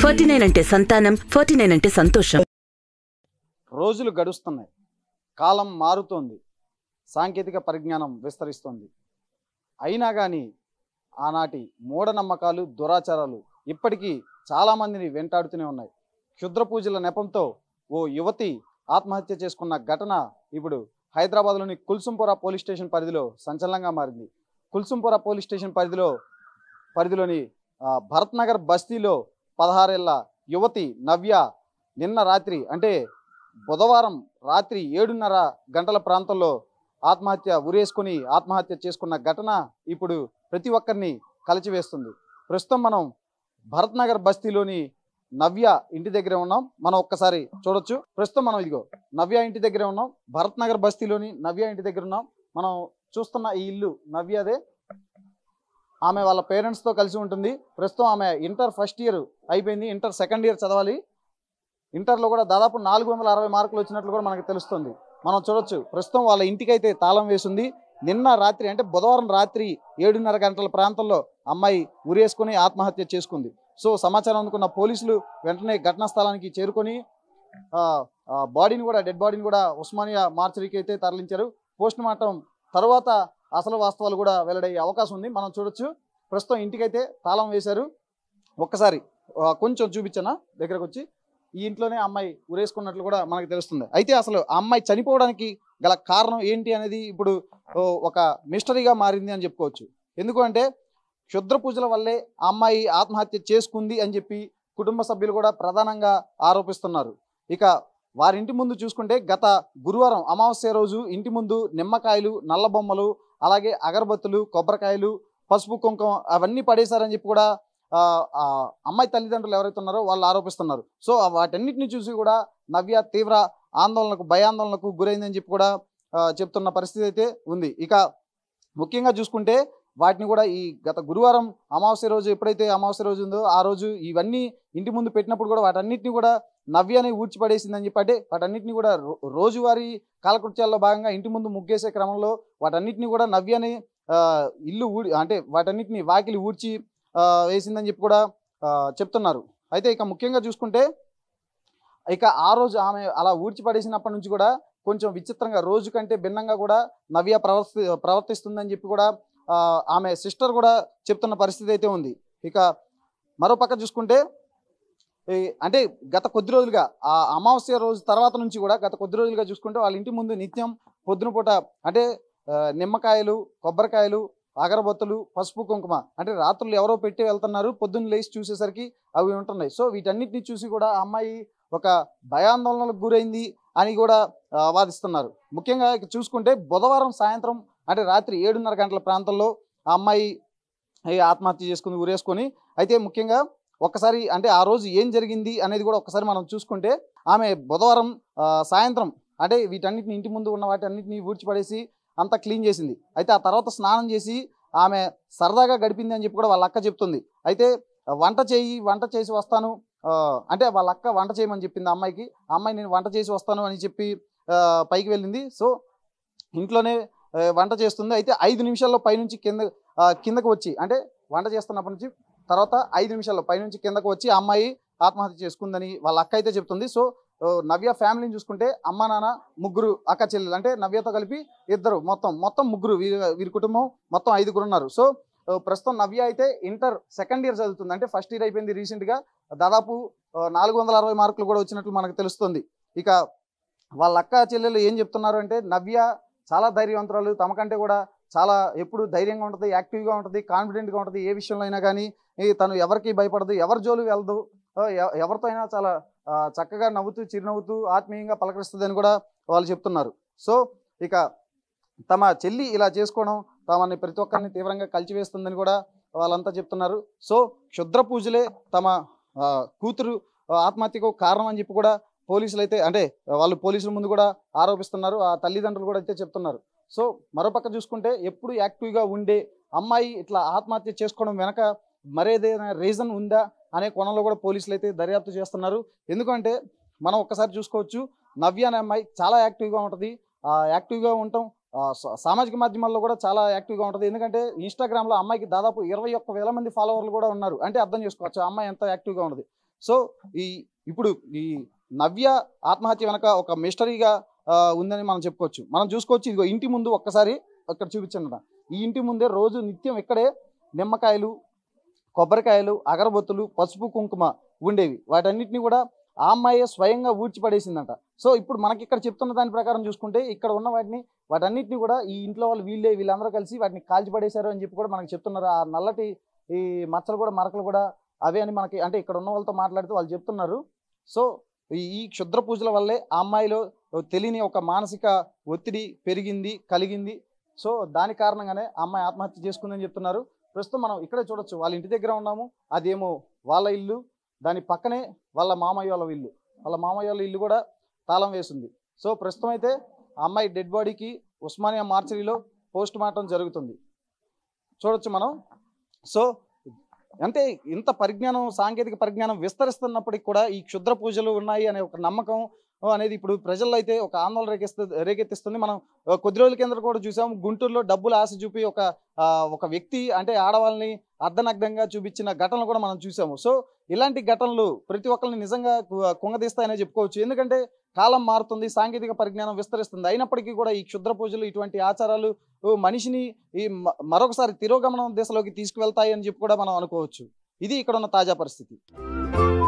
forty nine అంటే సంతానం forty nine అంటే సంతోషం రోజులు గడుస్తున్నాయి కాలం మారుతోంది సాంకేతిక పరిజ్ఞానం విస్తరిస్తోంది అయినా కానీ ఆనాటి మూఢనమ్మకాలు దురాచారాలు ఇప్పటికీ చాలామందిని వెంటాడుతూనే ఉన్నాయి క్షుద్ర పూజల నెపంతో ఓ యువతి ఆత్మహత్య చేసుకున్న ఘటన ఇప్పుడు హైదరాబాద్లోని కుల్సుంపురా పోలీస్ స్టేషన్ పరిధిలో సంచలనంగా మారింది కుల్సుంపురా పోలీస్ స్టేషన్ పరిధిలో పరిధిలోని భరత్ నగర్ బస్తీలో పదహారేళ్ల యువతి నవ్య నిన్న రాత్రి అంటే బుధవారం రాత్రి ఏడున్నర గంటల ప్రాంతంలో ఆత్మహత్య ఉరేసుకొని ఆత్మహత్య చేసుకున్న ఘటన ఇప్పుడు ప్రతి ఒక్కరిని కలిచివేస్తుంది ప్రస్తుతం మనం భరత్ నగర్ బస్తీలోని నవ్య ఇంటి దగ్గరే ఉన్నాం మనం ఒక్కసారి చూడొచ్చు ప్రస్తుతం మనం ఇదిగో నవ్య ఇంటి దగ్గరే ఉన్నాం భరత్ నగర్ బస్తీలోని నవ్య ఇంటి దగ్గర ఉన్నాం మనం చూస్తున్న ఈ ఇల్లు నవ్యదే ఆమె వాళ్ళ పేరెంట్స్తో కలిసి ఉంటుంది ప్రస్తుతం ఆమె ఇంటర్ ఫస్ట్ ఇయర్ అయిపోయింది ఇంటర్ సెకండ్ ఇయర్ చదవాలి ఇంటర్లో కూడా దాదాపు నాలుగు వందల అరవై మార్కులు వచ్చినట్లు కూడా మనకు తెలుస్తుంది మనం చూడొచ్చు ప్రస్తుతం వాళ్ళ ఇంటికైతే తాళం వేసింది నిన్న రాత్రి అంటే బుధవారం రాత్రి ఏడున్నర గంటల ప్రాంతంలో అమ్మాయి ఉరేసుకొని ఆత్మహత్య చేసుకుంది సో సమాచారం అందుకున్న పోలీసులు వెంటనే ఘటనా స్థలానికి చేరుకొని బాడీని కూడా డెడ్ బాడీని కూడా ఉస్మానియా మార్చరీకి అయితే తరలించారు పోస్ట్ మార్టం తర్వాత అసలు వాస్తవాలు కూడా వెల్లడయ్యే అవకాశం ఉంది మనం చూడొచ్చు ప్రస్తుతం ఇంటికైతే తాళం వేశారు ఒక్కసారి కొంచెం చూపించనా దగ్గరకు వచ్చి ఈ ఇంట్లోనే అమ్మాయి ఉరేసుకున్నట్లు కూడా మనకు తెలుస్తుంది అయితే అసలు ఆ అమ్మాయి చనిపోవడానికి గల కారణం ఏంటి అనేది ఇప్పుడు ఒక మిస్టరీగా మారింది అని చెప్పుకోవచ్చు ఎందుకంటే క్షుద్ర పూజల వల్లే అమ్మాయి ఆత్మహత్య చేసుకుంది అని చెప్పి కుటుంబ సభ్యులు కూడా ప్రధానంగా ఆరోపిస్తున్నారు ఇక వారింటి ముందు చూసుకుంటే గత గురువారం అమావాస్య రోజు ఇంటి ముందు నిమ్మకాయలు నల్లబొమ్మలు అలాగే అగరబత్తులు కొబ్బరికాయలు పసుపు కుంకుమ అవన్నీ పడేశారని చెప్పి కూడా అమ్మాయి తల్లిదండ్రులు ఎవరైతే ఉన్నారో వాళ్ళు ఆరోపిస్తున్నారు సో వాటన్నిటిని చూసి కూడా నవ్య తీవ్ర ఆందోళనకు భయాందోళనకు గురైందని చెప్పి కూడా చెప్తున్న పరిస్థితి అయితే ఉంది ఇక ముఖ్యంగా చూసుకుంటే వాటిని కూడా ఈ గత గురువారం అమావాస్య రోజు ఎప్పుడైతే అమావాస్య రోజు ఉందో ఆ రోజు ఇవన్నీ ఇంటి ముందు పెట్టినప్పుడు కూడా వాటన్నిటిని కూడా నవ్య అని ఊడ్చిపడేసిందని చెప్పి అంటే వాటన్నిటిని కూడా రోజువారీ కాలకృత్యాల్లో భాగంగా ఇంటి ముందు ముగ్గేసే క్రమంలో వాటన్నిటిని కూడా నవ్యని ఇల్లు ఊడి అంటే వాటన్నిటిని వాకిలి ఊడ్చి వేసిందని చెప్పి కూడా చెప్తున్నారు అయితే ఇక ముఖ్యంగా చూసుకుంటే ఇక ఆ రోజు ఆమె అలా ఊడ్చిపడేసినప్పటి నుంచి కూడా కొంచెం విచిత్రంగా రోజు కంటే భిన్నంగా కూడా నవ్య ప్రవర్తి ప్రవర్తిస్తుందని చెప్పి కూడా ఆమె సిస్టర్ కూడా చెప్తున్న పరిస్థితి అయితే ఉంది ఇక మరో పక్క చూసుకుంటే అంటే గత కొద్ది రోజులుగా ఆ అమావాస్య రోజు తర్వాత నుంచి కూడా గత కొద్ది రోజులుగా చూసుకుంటే వాళ్ళ ఇంటి ముందు నిత్యం పొద్దున పూట అంటే నిమ్మకాయలు కొబ్బరికాయలు అగరబొత్తులు పసుపు కుంకుమ అంటే రాత్రులు ఎవరో పెట్టి వెళ్తున్నారు పొద్దున్న లేచి చూసేసరికి అవి ఉంటున్నాయి సో వీటన్నిటిని చూసి కూడా అమ్మాయి ఒక భయాందోళనలకు గురైంది అని కూడా వాదిస్తున్నారు ముఖ్యంగా చూసుకుంటే బుధవారం సాయంత్రం అంటే రాత్రి ఏడున్నర గంటల ప్రాంతంలో ఆ అమ్మాయి ఆత్మహత్య చేసుకుని ఊరేసుకొని అయితే ముఖ్యంగా ఒక్కసారి అంటే ఆ రోజు ఏం జరిగింది అనేది కూడా ఒకసారి మనం చూసుకుంటే ఆమె బుధవారం సాయంత్రం అంటే వీటన్నిటిని ఇంటి ముందు ఉన్న వాటి అన్నింటినీ ఊడ్చిపడేసి అంతా క్లీన్ చేసింది అయితే ఆ తర్వాత స్నానం చేసి ఆమె సరదాగా గడిపింది అని చెప్పి కూడా వాళ్ళ అక్క చెప్తుంది అయితే వంట చేయి వంట చేసి వస్తాను అంటే వాళ్ళ అక్క వంట చేయమని చెప్పింది అమ్మాయికి అమ్మాయి నేను వంట చేసి వస్తాను అని చెప్పి పైకి వెళ్ళింది సో ఇంట్లోనే వంట చేస్తుంది అయితే ఐదు నిమిషాల్లో పైనుంచి కింద కిందకు వచ్చి అంటే వంట చేస్తున్నప్పటి నుంచి తర్వాత ఐదు నిమిషాల్లో పైనుంచి కిందకు వచ్చి అమ్మాయి ఆత్మహత్య చేసుకుందని వాళ్ళ అక్క అయితే చెప్తుంది సో నవ్య ఫ్యామిలీని చూసుకుంటే అమ్మ నాన్న ముగ్గురు అక్క చెల్లెలు అంటే నవ్యతో కలిపి ఇద్దరు మొత్తం మొత్తం ముగ్గురు వీరి వీరి కుటుంబం మొత్తం ఐదుగురు ఉన్నారు సో ప్రస్తుతం నవ్య అయితే ఇంటర్ సెకండ్ ఇయర్ చదువుతుంది అంటే ఫస్ట్ ఇయర్ అయిపోయింది రీసెంట్గా దాదాపు నాలుగు వందల అరవై మార్కులు కూడా వచ్చినట్లు మనకు తెలుస్తుంది ఇక వాళ్ళ అక్క చెల్లెలు ఏం చెప్తున్నారు అంటే నవ్య చాలా ధైర్యవంతురాలు తమకంటే కూడా చాలా ఎప్పుడు ధైర్యంగా ఉంటుంది యాక్టివ్గా ఉంటుంది కాన్ఫిడెంట్గా ఉంటుంది ఏ విషయంలో అయినా కానీ తను ఎవరికి భయపడదు ఎవరి జోలు వెళ్ళదు ఎవరితో అయినా చాలా చక్కగా నవ్వుతూ చిరునవ్వుతూ ఆత్మీయంగా పలకరిస్తుంది అని కూడా వాళ్ళు చెప్తున్నారు సో ఇక తమ చెల్లి ఇలా చేసుకోవడం తమని ప్రతి ఒక్కరిని తీవ్రంగా కలిచివేస్తుందని కూడా వాళ్ళంతా చెప్తున్నారు సో క్షుద్ర పూజలే తమ కూతురు ఆత్మహత్యకు కారణం అని చెప్పి కూడా పోలీసులు అయితే అంటే వాళ్ళు పోలీసుల ముందు కూడా ఆరోపిస్తున్నారు ఆ తల్లిదండ్రులు కూడా అయితే చెప్తున్నారు సో మరోపక్క చూసుకుంటే ఎప్పుడు యాక్టివ్గా ఉండే అమ్మాయి ఇట్లా ఆత్మహత్య చేసుకోవడం వెనక మరేదైనా రీజన్ ఉందా అనే కోణంలో కూడా పోలీసులు అయితే దర్యాప్తు చేస్తున్నారు ఎందుకంటే మనం ఒక్కసారి చూసుకోవచ్చు నవ్య అనే అమ్మాయి చాలా యాక్టివ్గా ఉంటుంది యాక్టివ్గా ఉండటం సామాజిక మాధ్యమాల్లో కూడా చాలా యాక్టివ్గా ఉంటుంది ఎందుకంటే ఇన్స్టాగ్రామ్లో అమ్మాయికి దాదాపు ఇరవై ఒక్క వేల మంది ఫాలోవర్లు కూడా ఉన్నారు అంటే అర్థం చేసుకోవచ్చు అమ్మాయి ఎంత యాక్టివ్గా ఉంటుంది సో ఈ ఇప్పుడు ఈ నవ్య ఆత్మహత్య వెనక ఒక మిస్టరీగా ఉందని మనం చెప్పుకోవచ్చు మనం చూసుకోవచ్చు ఇదిగో ఇంటి ముందు ఒక్కసారి అక్కడ చూపించండి ఈ ఇంటి ముందే రోజు నిత్యం ఇక్కడే నిమ్మకాయలు కొబ్బరికాయలు అగరబొత్తులు పసుపు కుంకుమ ఉండేవి వాటన్నిటిని కూడా ఆ అమ్మాయి స్వయంగా ఊడ్చిపడేసిందంట సో ఇప్పుడు మనకి ఇక్కడ చెప్తున్న దాని ప్రకారం చూసుకుంటే ఇక్కడ ఉన్న వాటిని వాటన్నిటిని కూడా ఈ ఇంట్లో వాళ్ళు వీళ్ళే వీళ్ళందరూ కలిసి వాటిని కాల్చిపడేశారు అని చెప్పి కూడా మనకి చెప్తున్నారు ఆ నల్లటి ఈ మచ్చలు కూడా మరకలు కూడా అవే అని మనకి అంటే ఇక్కడ ఉన్న వాళ్ళతో మాట్లాడితే వాళ్ళు చెప్తున్నారు సో ఈ క్షుద్ర పూజల వల్లే ఆ అమ్మాయిలో తెలియని ఒక మానసిక ఒత్తిడి పెరిగింది కలిగింది సో దాని కారణంగానే ఆ అమ్మాయి ఆత్మహత్య చేసుకుందని చెప్తున్నారు ప్రస్తుతం మనం ఇక్కడే చూడొచ్చు వాళ్ళ ఇంటి దగ్గర ఉన్నాము అదేమో వాళ్ళ ఇల్లు దాని పక్కనే వాళ్ళ మామయ్య వాళ్ళ ఇల్లు వాళ్ళ మామయ్య వాళ్ళ ఇల్లు కూడా తాళం వేసింది సో ప్రస్తుతం అయితే అమ్మాయి డెడ్ బాడీకి ఉస్మానియా మార్చరీలో పోస్ట్ మార్టం జరుగుతుంది చూడొచ్చు మనం సో అంటే ఇంత పరిజ్ఞానం సాంకేతిక పరిజ్ఞానం విస్తరిస్తున్నప్పటికి కూడా ఈ క్షుద్ర పూజలు ఉన్నాయి అనే ఒక నమ్మకం అనేది ఇప్పుడు ప్రజల్లో అయితే ఒక ఆందోళన రేకెస్తుంది రేకెత్తిస్తుంది మనం కొద్ది రోజుల కింద కూడా చూసాము గుంటూరులో డబ్బులు ఆశ చూపి ఒక ఒక వ్యక్తి అంటే ఆడవాళ్ళని అర్ధనగ్నంగా చూపించిన ఘటనలు కూడా మనం చూసాము సో ఇలాంటి ఘటనలు ప్రతి ఒక్కరిని నిజంగా కుంగదీస్తాయనే చెప్పుకోవచ్చు ఎందుకంటే కాలం మారుతుంది సాంకేతిక పరిజ్ఞానం విస్తరిస్తుంది అయినప్పటికీ కూడా ఈ క్షుద్ర పూజలు ఇటువంటి ఆచారాలు మనిషిని ఈ మరొకసారి తిరోగమనం దిశలోకి తీసుకువెళ్తాయని చెప్పి కూడా మనం అనుకోవచ్చు ఇది ఇక్కడ ఉన్న తాజా పరిస్థితి